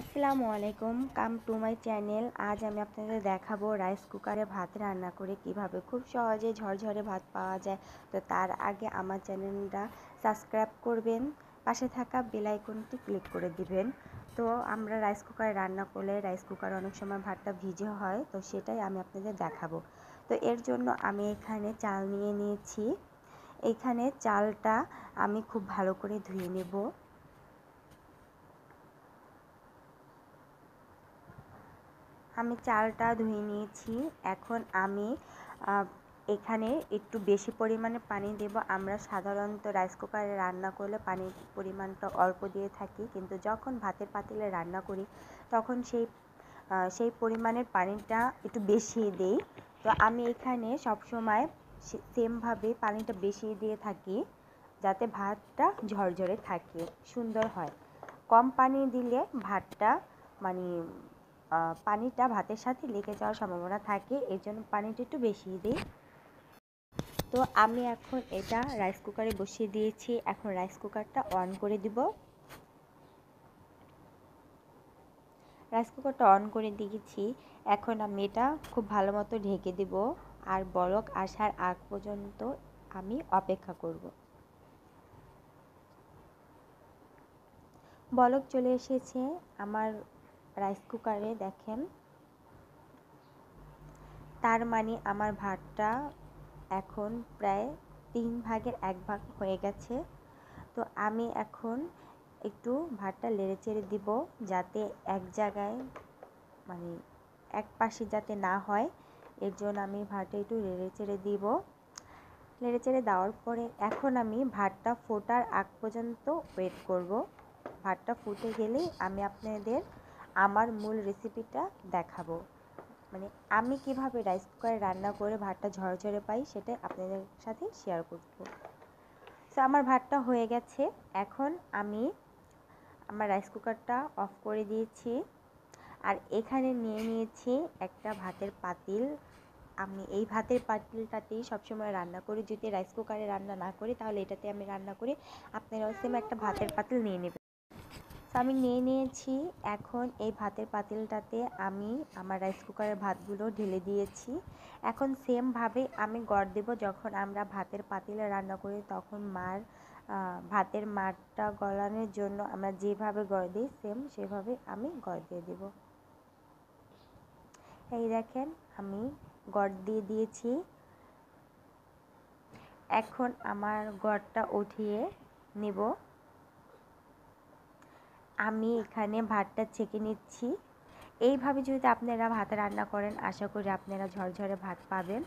আসসালামু আলাইকুম come to my channel আজ আমি আপনাদের দেখাবো রাইস কুকারে ভাত রান্না করে কিভাবে খুব সহজে ঝরঝরে ভাত পাওয়া যায় তো তার আগে আমার চ্যানেলটা সাবস্ক্রাইব করবেন পাশে থাকা বেল আইকনটি ক্লিক করে দিবেন তো আমরা রাইস কুকারে রান্না করলে রাইস কুকার অনেক সময় ভাতটা ভিজে হয় তো সেটাই আমি আপনাদের দেখাবো তো এর জন্য আমি এখানে চাল নিয়ে নিয়েছি এখানে চালটা আমি খুব ভালো করে ধুয়ে নেবো আমি চালটা ধুয়ে নিয়েছি এখন আমি এখানে একটু বেশি পরিমাণে পানি দেব আমরা সাধারণত রাইস কুকারে রান্না করলে পানির পরিমাণটা অল্প দিয়ে থাকি কিন্তু যখন ভাতের পাতিলে রান্না করি তখন সেই সেই পরিমাণের পানিটা একটু বেশি দেই তো আমি এখানে সবসময় সেমভাবে পানিটা বেশি দিয়ে থাকি যাতে ভাতটা ঝরঝরে থাকে সুন্দর হয় কম পানি দিলে ভাতটা মানে পানিটা ভাতের সাথে লেগে যাওয়ার সম্ভাবনা থাকে এর জন্য পানিটা একটু বেশি দিই তো আমি এখন এটা রাইস কুকারে বসিয়ে দিয়েছি এখন রাইস কুকারটা অন করে দিব রাইস কুকারটা অন করে দিয়েছি এখন আমি এটা খুব ভালো মতো ঢেকে দেব আর বলক আসার আগ পর্যন্ত আমি অপেক্ষা করব বলক চলে এসেছে আমার রাইস কুকারে দেখেন তার মানে আমার ভাতটা এখন প্রায় তিন ভাগের এক ভাগ হয়ে গেছে তো আমি এখন একটু ভাতটা লেড়ে চেড়ে দিব যাতে এক জায়গায় মানে এক পাশে যাতে না হয় এর জন্য আমি ভাতটা একটু লেড়ে চেড়ে দিব লেড়ে চেড়ে দেওয়ার পরে এখন আমি ভাতটা ফোটার আগ পর্যন্ত ওয়েট করব ভাতটা ফুটে গেলেই আমি আপনাদের আমার মূল রেসিপিটা দেখাবো মানে আমি কিভাবে রাইস কুকারে রান্না করে ভাতটা ঝরঝরে পাই সেটা আপনাদের সাথে শেয়ার করব তো আমার ভাতটা হয়ে গেছে এখন আমি আমার রাইস কুকারটা অফ করে দিয়েছি আর এখানে নিয়ে নিয়েছি একটা ভাতের পাতিল আমি এই ভাতের পাতিলটাতেই সবসময় রান্না করি যদি রাইস কুকারে রান্না না করি তাহলে এটাতে আমি রান্না করি আপনারাও সেম একটা ভাতের পাতিল নিয়ে নেবেন আমি নিয়ে নিয়েছি এখন এই ভাতের পাতিলটাতে আমি আমার রাইস কুকারের ভাতগুলো ঢেলে দিয়েছি এখন সেমভাবে আমি গড় দেব যখন আমরা ভাতের পাতিলে রান্না করি তখন মার ভাতের মারটা গলানোর জন্য আমরা যেভাবে গড় দিই সেম সেভাবে আমি গড় দিয়ে দেব এই দেখেন আমি গড় দিয়ে দিয়েছি এখন আমার গড়টা উঠিয়ে নেব আমি এখানে ভাতটা ছেঁকে নিচ্ছি এইভাবে যদি আপনারা ভাত রান্না করেন আশা করি আপনারা ঝরঝরে ভাত পাবেন